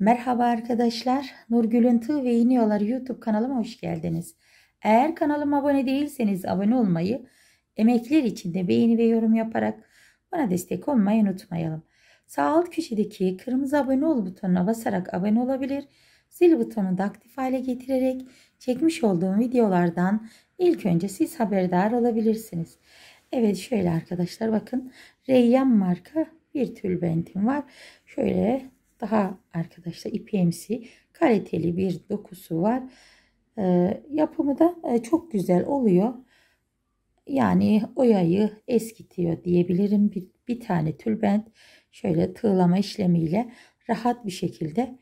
Merhaba arkadaşlar. Nurgül'ün Tığ ve İniyorlar YouTube kanalıma hoş geldiniz. Eğer kanalıma abone değilseniz abone olmayı, emekler için de beğeni ve yorum yaparak bana destek olmayı unutmayalım. Sağ alt köşedeki kırmızı abone ol butonuna basarak abone olabilir, zil butonunu da aktif hale getirerek çekmiş olduğum videolardan ilk önce siz haberdar olabilirsiniz. Evet şöyle arkadaşlar bakın Reyyan marka bir tülbentim var. Şöyle daha arkadaşlar ipeğimsi kaliteli bir dokusu var. E, yapımı da e, çok güzel oluyor. Yani oyayı eskitiyor diyebilirim. Bir, bir tane tülbent şöyle tığlama işlemiyle rahat bir şekilde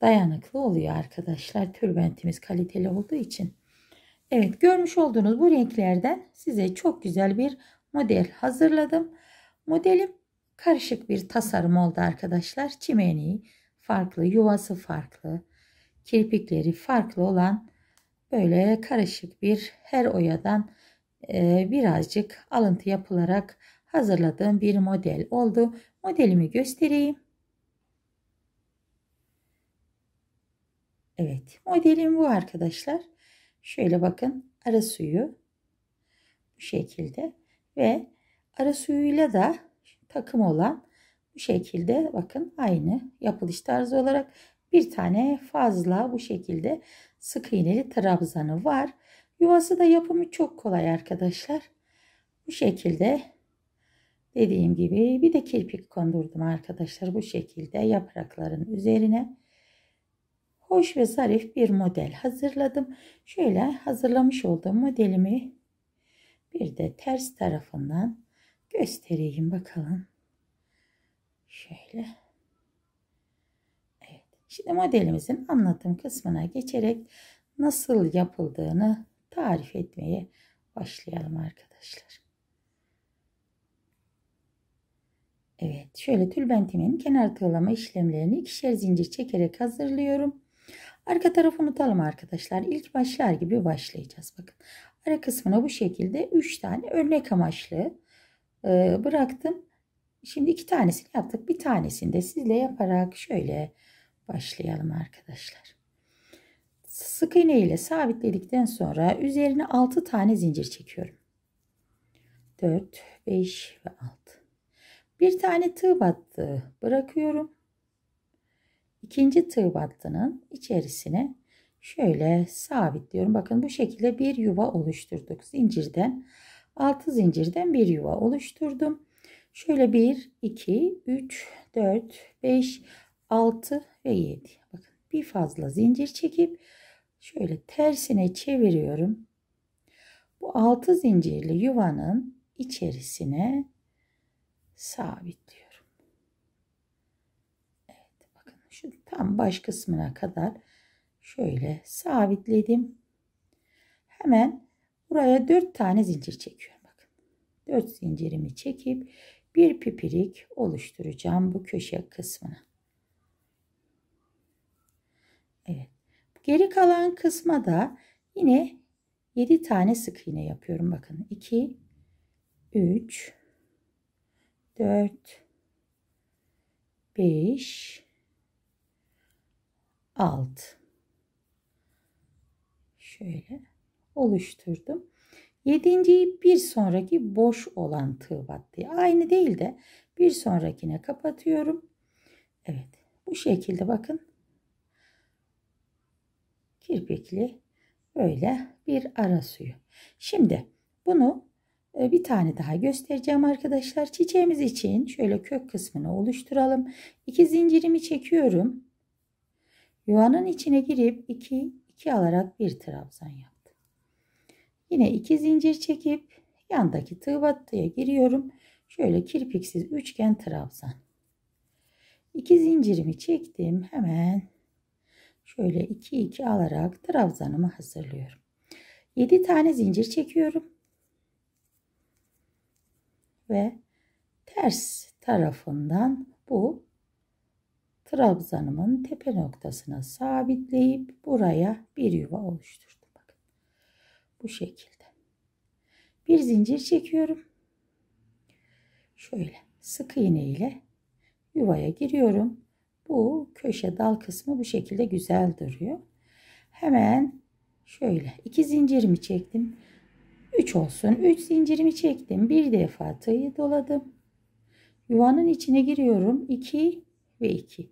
dayanıklı oluyor arkadaşlar. Tülbentimiz kaliteli olduğu için. Evet görmüş olduğunuz bu renklerden size çok güzel bir model hazırladım. Modelim Karışık bir tasarım oldu arkadaşlar. Çimeni farklı, yuvası farklı, kirpikleri farklı olan böyle karışık bir her oyadan e, birazcık alıntı yapılarak hazırladığım bir model oldu. Modelimi göstereyim. Evet modelim bu arkadaşlar. Şöyle bakın ara suyu bu şekilde ve ara suyuyla da takım olan bu şekilde bakın aynı yapılış tarzı olarak bir tane fazla bu şekilde sık iğneli trabzanı var. Yuvası da yapımı çok kolay arkadaşlar. Bu şekilde dediğim gibi bir de kirpik kondurdum arkadaşlar bu şekilde yaprakların üzerine. Hoş ve zarif bir model hazırladım. Şöyle hazırlamış olduğum modelimi bir de ters tarafından Göstereyim bakalım. Şöyle. Evet. Şimdi modelimizin anlatım kısmına geçerek nasıl yapıldığını tarif etmeye başlayalım arkadaşlar. Evet şöyle tülbentimin kenar tığlama işlemlerini ikişer zincir çekerek hazırlıyorum. Arka tarafı unutalım arkadaşlar. İlk başlar gibi başlayacağız. Bakın ara kısmına bu şekilde 3 tane örnek amaçlı bıraktım. Şimdi iki tanesini yaptık. Bir tanesini de sizle yaparak şöyle başlayalım arkadaşlar. Sık iğne ile sabitledikten sonra üzerine 6 tane zincir çekiyorum. 4, 5 ve 6. Bir tane tığ battığı bırakıyorum. İkinci tığ battının içerisine şöyle sabitliyorum. Bakın bu şekilde bir yuva oluşturduk. Zincirden 6 zincirden bir yuva oluşturdum. Şöyle 1, 2, 3, 4, 5, 6 ve 7. Bakın bir fazla zincir çekip şöyle tersine çeviriyorum. Bu 6 zincirli yuvanın içerisine sabitliyorum. Evet bakın şu tam baş kısmına kadar şöyle sabitledim. Hemen Buraya 4 tane zincir çekiyorum. Bakın. 4 zincirimi çekip bir pipirik oluşturacağım bu köşe kısmına. Evet. Geri kalan kısma da yine 7 tane sık iğne yapıyorum. Bakın 2 3 4 5 6 şöyle oluşturdum. Yedinciyi bir sonraki boş olan tığ battı. Aynı değil de bir sonrakine kapatıyorum. Evet bu şekilde bakın. Kirpikli böyle bir ara suyu. Şimdi bunu e, bir tane daha göstereceğim arkadaşlar. Çiçeğimiz için şöyle kök kısmını oluşturalım. İki zincirimi çekiyorum. Yuvanın içine girip iki iki alarak bir trabzan yap. Yine iki zincir çekip yandaki tığ battıya giriyorum. Şöyle kirpiksiz üçgen trabzan. İki zincirimi çektim. Hemen şöyle iki iki alarak trabzanımı hazırlıyorum. 7 tane zincir çekiyorum. Ve ters tarafından bu trabzanımın tepe noktasına sabitleyip buraya bir yuva oluşturdum. Bu şekilde. Bir zincir çekiyorum. Şöyle sık iğne ile yuvaya giriyorum. Bu köşe dal kısmı bu şekilde güzel duruyor. Hemen şöyle iki zincirimi çektim. 3 olsun. 3 zincirimi çektim. Bir defa tığı doladım. Yuvanın içine giriyorum. 2 ve 2.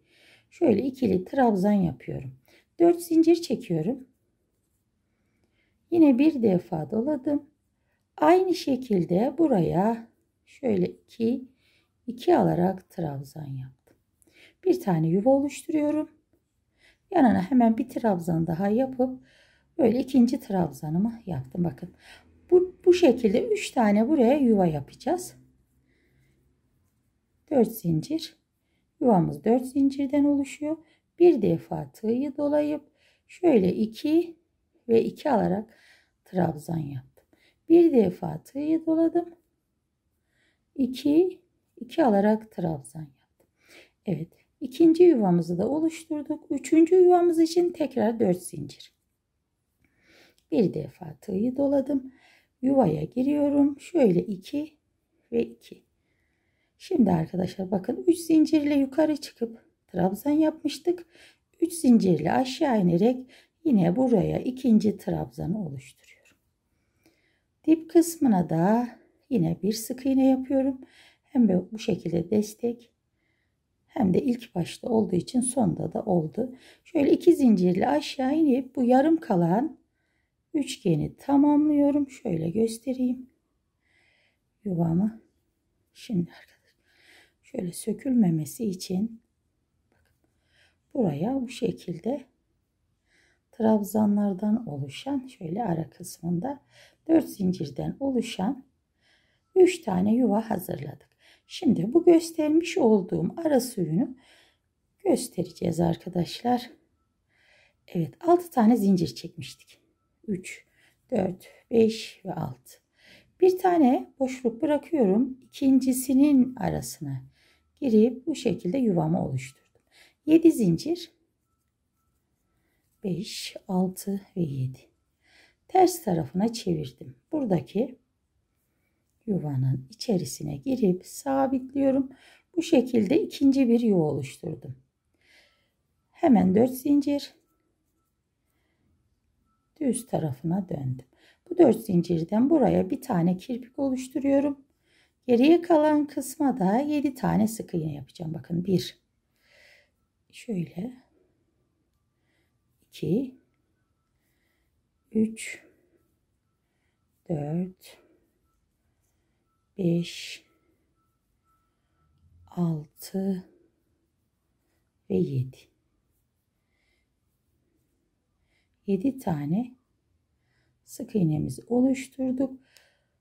Şöyle ikili trabzan yapıyorum. 4 zincir çekiyorum. Yine bir defa doladım. Aynı şekilde buraya şöyle iki, iki alarak trabzan yaptım. Bir tane yuva oluşturuyorum. Yanına hemen bir trabzan daha yapıp böyle ikinci trabzanımı yaptım. Bakın bu, bu şekilde üç tane buraya yuva yapacağız. 4 zincir. Yuvamız 4 zincirden oluşuyor. Bir defa tığı dolayıp şöyle 2 ve 2 alarak trabzan yaptım. Bir defa tığı doladım. 2 2 alarak trabzan yaptım. Evet. ikinci yuvamızı da oluşturduk. Üçüncü yuvamız için tekrar 4 zincir. Bir defa tığı doladım. Yuvaya giriyorum. Şöyle 2 ve 2. Şimdi arkadaşlar bakın 3 zincirle yukarı çıkıp trabzan yapmıştık. 3 zincirle aşağı inerek Yine buraya ikinci trabzanı oluşturuyorum. Dip kısmına da yine bir sık iğne yapıyorum. Hem de bu şekilde destek hem de ilk başta olduğu için sonda da oldu. Şöyle iki zincirli aşağı inip bu yarım kalan üçgeni tamamlıyorum. Şöyle göstereyim yuvamı. Şimdi arkadaşlar şöyle sökülmemesi için buraya bu şekilde trabzanlardan oluşan şöyle ara kısmında 4 zincirden oluşan 3 tane yuva hazırladık. Şimdi bu göstermiş olduğum ara suyunu göstereceğiz arkadaşlar. Evet 6 tane zincir çekmiştik. 3, 4, 5 ve 6. Bir tane boşluk bırakıyorum. ikincisinin arasına girip bu şekilde yuvamı oluşturdum. 7 zincir 5, 6 ve 7. Ters tarafına çevirdim. Buradaki yuvanın içerisine girip sabitliyorum. Bu şekilde ikinci bir yuva oluşturdum. Hemen 4 zincir düz tarafına döndüm. Bu 4 zincirden buraya bir tane kirpik oluşturuyorum. Geriye kalan kısma da 7 tane sık iğne yapacağım. Bakın 1 şöyle 2 3 4 5 6 ve 7 7 tane sık iğnemizi oluşturduk.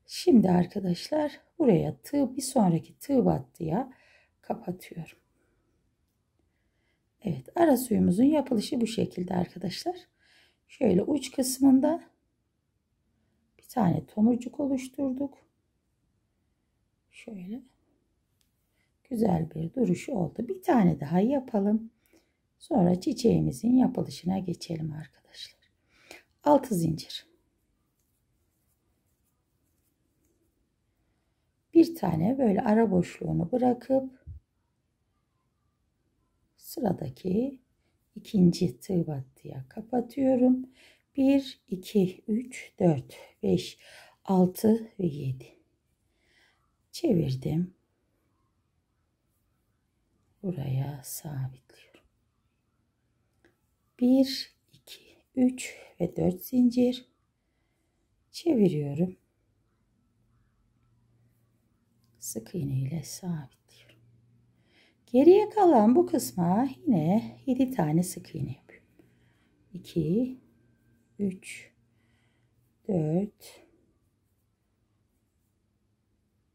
Şimdi arkadaşlar buraya tığ bir sonraki tığ battıya kapatıyorum. Evet ara suyumuzun yapılışı bu şekilde arkadaşlar. Şöyle uç kısmında bir tane tomurcuk oluşturduk. Şöyle güzel bir duruş oldu. Bir tane daha yapalım. Sonra çiçeğimizin yapılışına geçelim arkadaşlar. 6 zincir. Bir tane böyle ara boşluğunu bırakıp sıradaki ikinci tığ battıya kapatıyorum. 1, 2, 3, 4, 5, 6 ve 7. Çevirdim. Buraya sabitliyorum. 1, 2, 3 ve 4 zincir. Çeviriyorum. Sık iğne ile sabit. Geriye kalan bu kısma yine 7 tane sık iğne yapıyorum. 2 3 4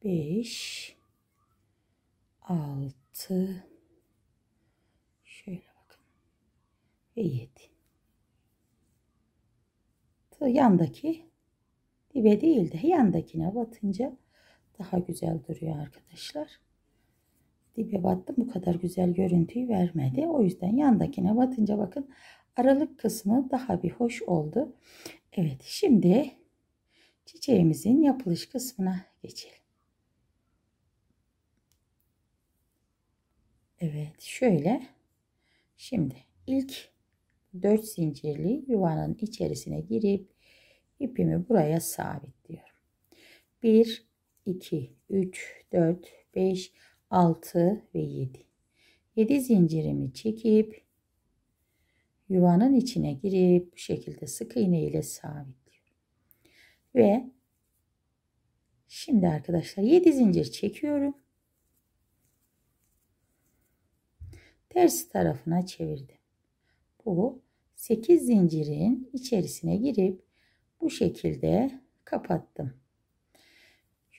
5 6 şöyle bakın ve 7 yandaki dibe değil de yandakine batınca daha güzel duruyor arkadaşlar dibe battım bu kadar güzel görüntüyü vermedi. O yüzden yandakine batınca bakın aralık kısmı daha bir hoş oldu. Evet şimdi çiçeğimizin yapılış kısmına geçelim. Evet şöyle şimdi ilk 4 zincirli yuvanın içerisine girip ipimi buraya sabitliyorum. 1 2 3 4 5 6 ve 7. 7 zincirimi çekip yuvanın içine girip bu şekilde sık iğne ile sabitliyorum. Ve şimdi arkadaşlar 7 zincir çekiyorum. Ters tarafına çevirdim. Bu 8 zincirin içerisine girip bu şekilde kapattım.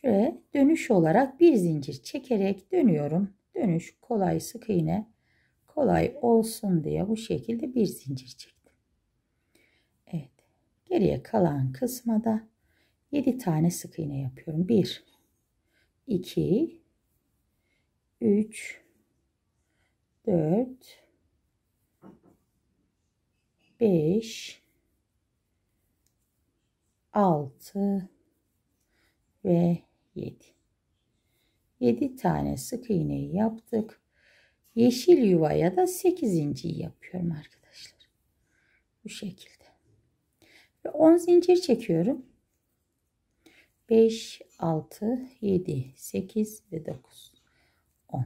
Şuraya dönüş olarak bir zincir çekerek dönüyorum. Dönüş kolay sık iğne kolay olsun diye bu şekilde bir zincir çektim. Evet. Geriye kalan kısmada da 7 tane sık iğne yapıyorum. 1 2 3 4 5 6 ve 7. 7 tane sık iğneyi yaptık. Yeşil yuvaya da 8. yapıyorum arkadaşlar. Bu şekilde. Ve 10 zincir çekiyorum. 5, 6, 7, 8 ve 9, 10.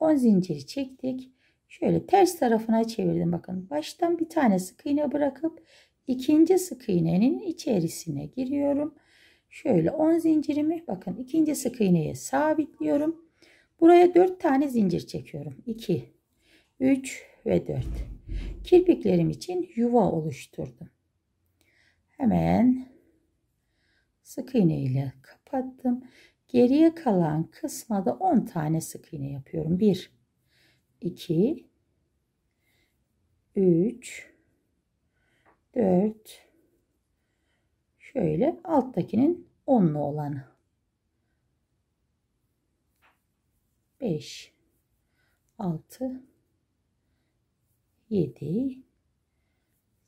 10 zinciri çektik. Şöyle ters tarafına çevirdim. Bakın baştan bir tane sık iğne bırakıp ikinci sık iğnenin içerisine giriyorum. Şöyle 10 zincirimi bakın ikinci sık iğneye sabitliyorum. Buraya 4 tane zincir çekiyorum. 2, 3 ve 4. Kirpiklerim için yuva oluşturdum. Hemen sık iğne ile kapattım. Geriye kalan kısmada da 10 tane sık iğne yapıyorum. 1, 2, 3, 4, Şöyle alttakinin onlu olanı. 5 6 7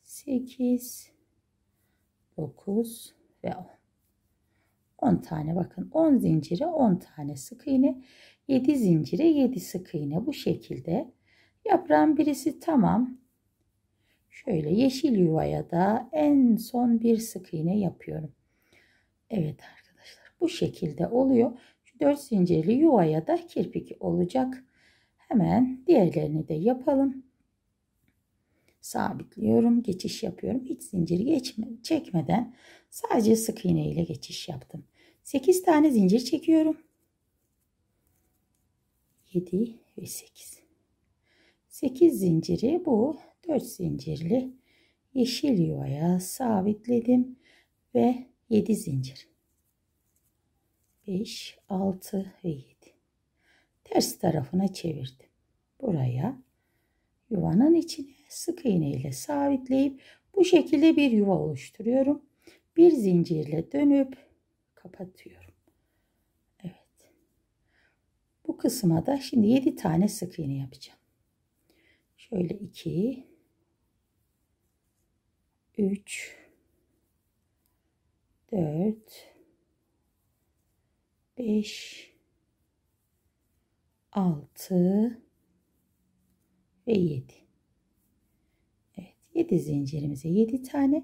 8 9 ve 10. 10 tane bakın 10 zincire 10 tane sık iğne 7 zincire 7 sık iğne bu şekilde yaprağın birisi tamam Şöyle yeşil yuvaya da en son bir sık iğne yapıyorum. Evet arkadaşlar bu şekilde oluyor. Şu 4 zincirli yuvaya da kirpik olacak. Hemen diğerlerini de yapalım. Sabitliyorum. Geçiş yapıyorum. Hiç zincir geçme, çekmeden sadece sık iğne ile geçiş yaptım. 8 tane zincir çekiyorum. 7 ve 8. 8 zinciri bu 4 zincirli yeşil yuvaya sabitledim ve 7 zincir 5 6 ve 7 ters tarafına çevirdim buraya yuvanın içine sık iğneyle sabitleyip bu şekilde bir yuva oluşturuyorum bir zincirle dönüp kapatıyorum Evet bu kısma da şimdi 7 tane sık iğne yapacağım Şöyle 2 3 4 5 6 ve 7. Evet 7 zincirimize 7 tane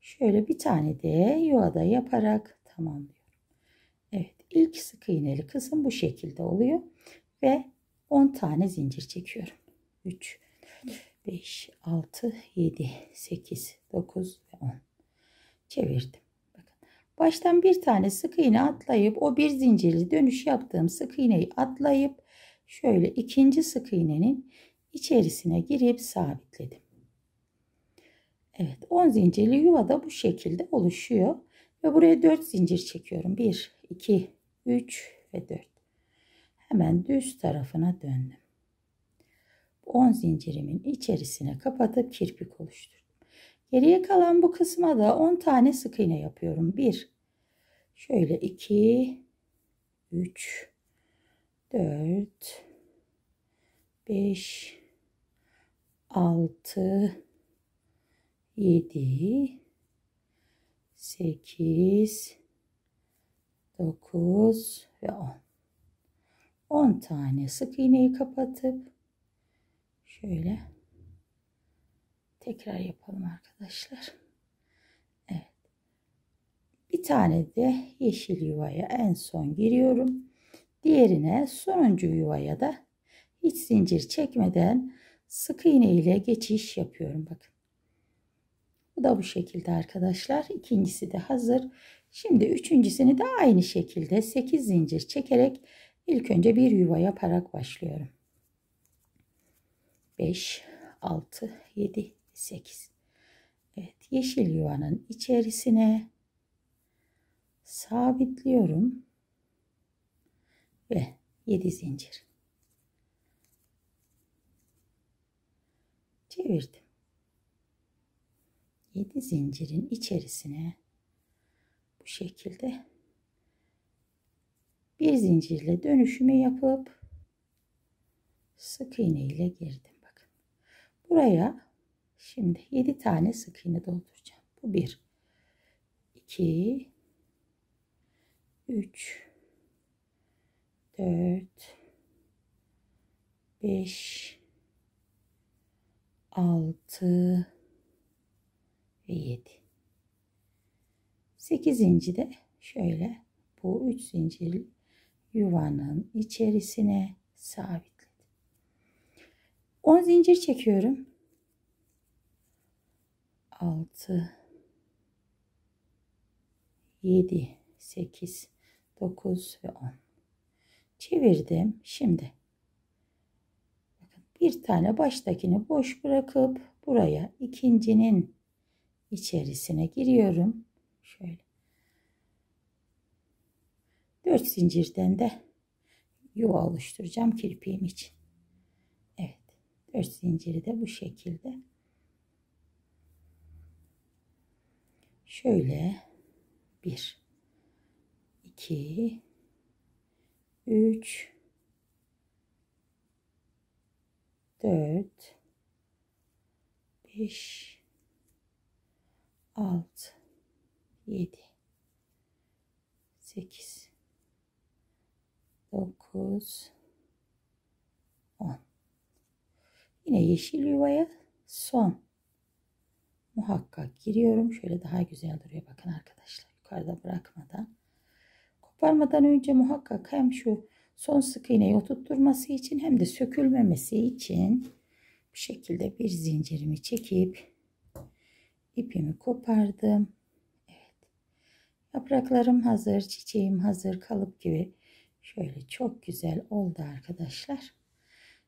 şöyle bir tane de yuvada yaparak tamamlıyorum. Evet ilk sık iğneli kısım bu şekilde oluyor ve 10 tane zincir çekiyorum. 3 5, 6, 7, 8, 9 ve 10. Çevirdim. Bakın. Baştan bir tane sık iğne atlayıp o bir zincirli dönüş yaptığım sık iğneyi atlayıp şöyle ikinci sık iğnenin içerisine girip sabitledim. Evet 10 zincirli da bu şekilde oluşuyor. Ve buraya 4 zincir çekiyorum. 1, 2, 3 ve 4. Hemen düz tarafına döndüm. 10 zincirimin içerisine kapatıp kirpik oluşturdum. Geriye kalan bu kısma da 10 tane sık iğne yapıyorum. 1 şöyle 2 3 4 5 6 7 8 9 ve 10. 10 tane sık iğneyi kapatıp Şöyle. Tekrar yapalım arkadaşlar. Evet. Bir tane de yeşil yuvaya en son giriyorum. Diğerine sonuncu yuvaya da hiç zincir çekmeden sık iğne ile geçiş yapıyorum. Bakın. Bu da bu şekilde arkadaşlar. İkincisi de hazır. Şimdi üçüncüsünü de aynı şekilde 8 zincir çekerek ilk önce bir yuva yaparak başlıyorum. 5, 6, 7, 8. Evet yeşil yuvanın içerisine sabitliyorum ve 7 zincir. Çevirdim. 7 zincirin içerisine bu şekilde bir zincirle dönüşümü yapıp sık iğne ile girdim. Buraya şimdi 7 tane sık iğne dolduracağım. Bu 1. 2 3 4 5 6 ve 7. 8. de şöyle bu 3 zincir yuvanın içerisine sabit 10 zincir çekiyorum. 6 7 8 9 ve 10. Çevirdim. Şimdi bir tane baştakini boş bırakıp buraya ikincinin içerisine giriyorum. Şöyle 4 zincirden de yuva oluşturacağım kirpiğim için. Öz zinciri de bu şekilde. Şöyle 1 2 3 4 5 6 7 8 9 10 Yine yeşil yuvaya son muhakkak giriyorum. Şöyle daha güzel duruyor. Bakın arkadaşlar yukarıda bırakmadan. Koparmadan önce muhakkak hem şu son sık iğneyi oturtturması için hem de sökülmemesi için bu şekilde bir zincirimi çekip ipimi kopardım. Evet. Yapraklarım hazır, çiçeğim hazır, kalıp gibi şöyle çok güzel oldu arkadaşlar.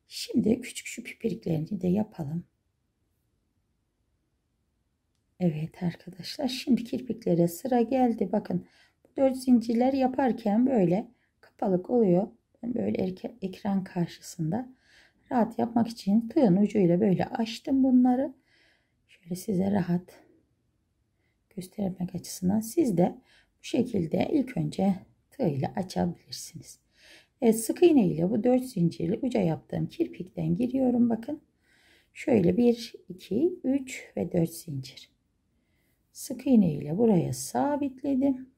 Şimdi küçük şu pipiriklerini de yapalım. Evet arkadaşlar şimdi kirpiklere sıra geldi. Bakın bu dört zincirler yaparken böyle kapalık oluyor. Ben böyle ekran karşısında rahat yapmak için tığın ucuyla böyle açtım bunları. Şöyle size rahat göstermek açısından siz de bu şekilde ilk önce tığ ile açabilirsiniz. Evet sık iğne ile bu 4 zincirli uca yaptığım kirpikten giriyorum bakın. Şöyle 1, 2, 3 ve 4 zincir. Sık iğne ile buraya sabitledim.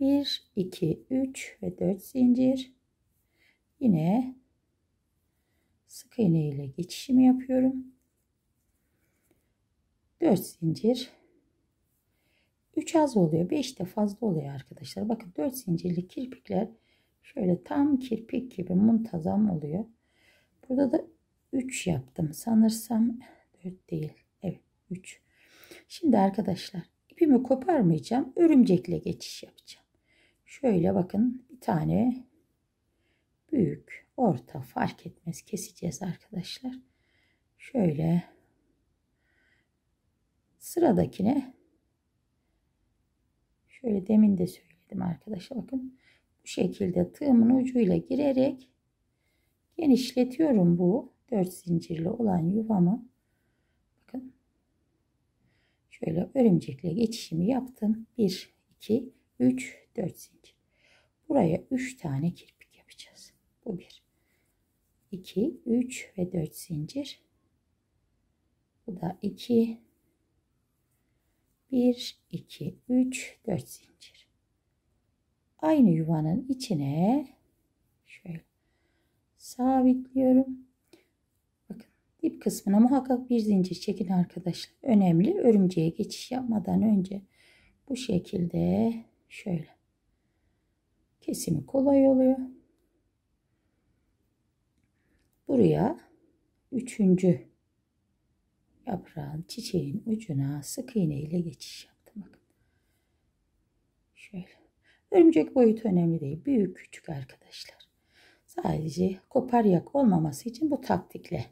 1, 2, 3 ve 4 zincir. Yine sık iğne ile geçişimi yapıyorum. 4 zincir. 3 az oluyor. 5 de fazla oluyor arkadaşlar. Bakın 4 zincirli kirpikler Şöyle tam kirpik gibi muntazam oluyor. Burada da 3 yaptım. Sanırsam 4 değil. Evet 3. Şimdi arkadaşlar ipimi koparmayacağım. Örümcekle geçiş yapacağım. Şöyle bakın bir tane büyük, orta fark etmez keseceğiz arkadaşlar. Şöyle sıradakine şöyle demin de söyledim arkadaşlar bakın bu şekilde tığımın ucuyla girerek genişletiyorum bu 4 zincirli olan yuvamı. Bakın. Şöyle örümcekle geçişimi yaptım. 1 2 3 4 zincir. Buraya 3 tane kirpik yapacağız. Bu bir. 2 3 ve 4 zincir. Bu da 2 1 2 3 4 zincir. Aynı yuvanın içine şöyle sabitliyorum. Bakın dip kısmına muhakkak bir zincir çekin arkadaşlar. Önemli örümceğe geçiş yapmadan önce bu şekilde şöyle kesimi kolay oluyor. Buraya üçüncü yaprağın çiçeğin ucuna sık iğne ile geçiş yaptım. Bakın. Şöyle. Örümcek boyutu önemli değil. Büyük küçük arkadaşlar. Sadece koparyak olmaması için bu taktikle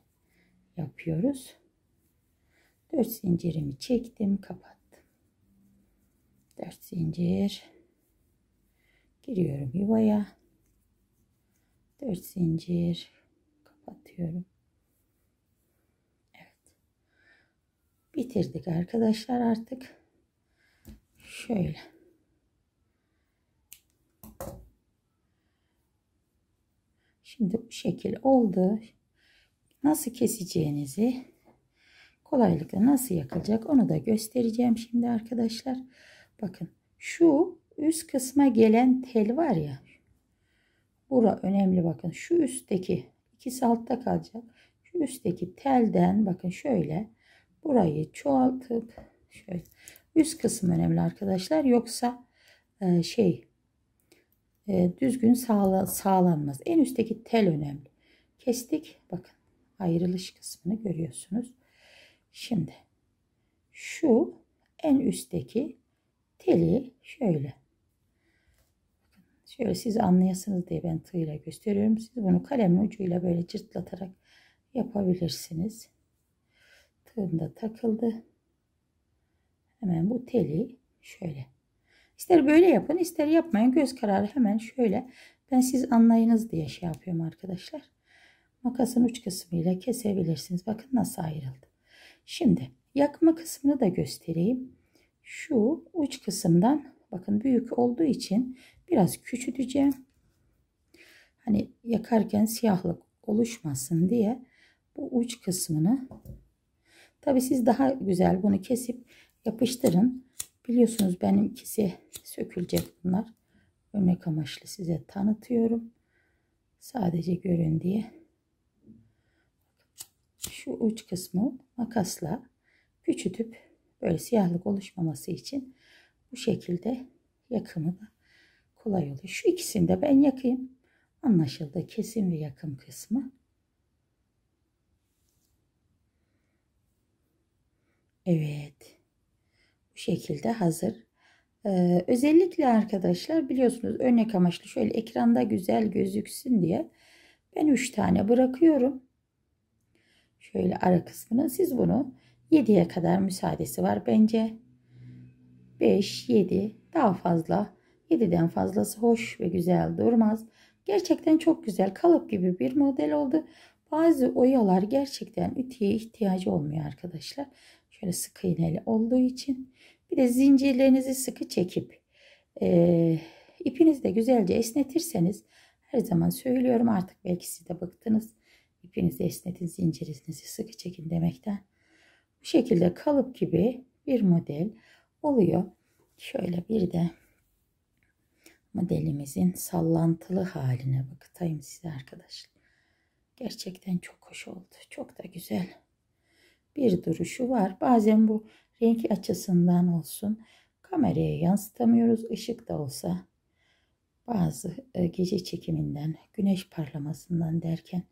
yapıyoruz. 4 zincirimi çektim kapattım. 4 zincir. Giriyorum yuvaya. 4 zincir. Kapatıyorum. Evet. Bitirdik arkadaşlar artık. Şöyle. Şimdi bu şekil oldu. Nasıl keseceğinizi kolaylıkla nasıl yakılacak onu da göstereceğim şimdi arkadaşlar. Bakın şu üst kısma gelen tel var ya. Bura önemli bakın. Şu üstteki ikisi altta kalacak. Şu üstteki telden bakın şöyle burayı çoğaltıp şöyle üst kısım önemli arkadaşlar. Yoksa e, şey e, düzgün sağla, sağlanmaz. En üstteki tel önemli. Kestik. Bakın ayrılış kısmını görüyorsunuz. Şimdi şu en üstteki teli şöyle. Şöyle siz anlayasınız diye ben tığla gösteriyorum. Siz bunu kalemin ucuyla böyle cırtlatarak yapabilirsiniz. Tığında takıldı. Hemen bu teli şöyle İster böyle yapın ister yapmayın. Göz kararı hemen şöyle. Ben siz anlayınız diye şey yapıyorum arkadaşlar. Makasın uç kısmıyla kesebilirsiniz. Bakın nasıl ayrıldı. Şimdi yakma kısmını da göstereyim. Şu uç kısımdan bakın büyük olduğu için biraz küçüteceğim. Hani yakarken siyahlık oluşmasın diye bu uç kısmını tabi siz daha güzel bunu kesip yapıştırın. Biliyorsunuz benimkisi sökülecek bunlar. Örnek amaçlı size tanıtıyorum. Sadece görün diye. Şu uç kısmı makasla küçütüp böyle siyahlık oluşmaması için bu şekilde yakımı da kolay oluyor. Şu ikisini de ben yakayım. Anlaşıldı kesim ve yakım kısmı. Evet. Bu şekilde hazır. Ee, özellikle arkadaşlar biliyorsunuz örnek amaçlı şöyle ekranda güzel gözüksün diye ben 3 tane bırakıyorum. Şöyle ara kısmını siz bunu 7'ye kadar müsaadesi var bence. 5, 7 daha fazla 7'den fazlası hoş ve güzel durmaz. Gerçekten çok güzel kalıp gibi bir model oldu. Bazı oyalar gerçekten ütüye ihtiyacı olmuyor arkadaşlar. Şöyle sık iğneli olduğu için bir de zincirlerinizi sıkı çekip e, ipinizi de güzelce esnetirseniz her zaman söylüyorum artık belki siz de bıktınız. İpinizi esnetin zincirinizi sıkı çekin demekten. Bu şekilde kalıp gibi bir model oluyor. Şöyle bir de modelimizin sallantılı haline bakıtayım size arkadaşlar. Gerçekten çok hoş oldu. Çok da güzel bir duruşu var. Bazen bu renk açısından olsun kameraya yansıtamıyoruz. ışık da olsa bazı e, gece çekiminden, güneş parlamasından derken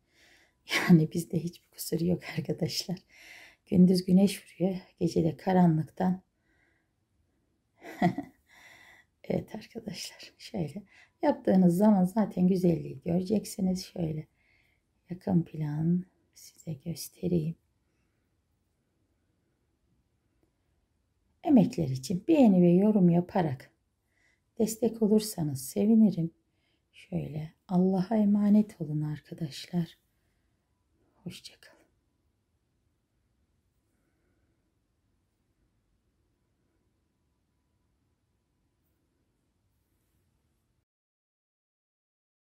yani bizde hiçbir kusur yok arkadaşlar. Gündüz güneş vuruyor, gecede karanlıktan. evet arkadaşlar şöyle yaptığınız zaman zaten güzelliği göreceksiniz. Şöyle yakın plan size göstereyim. Emekler için beğeni ve yorum yaparak destek olursanız sevinirim. Şöyle Allah'a emanet olun arkadaşlar. Hoşçakalın.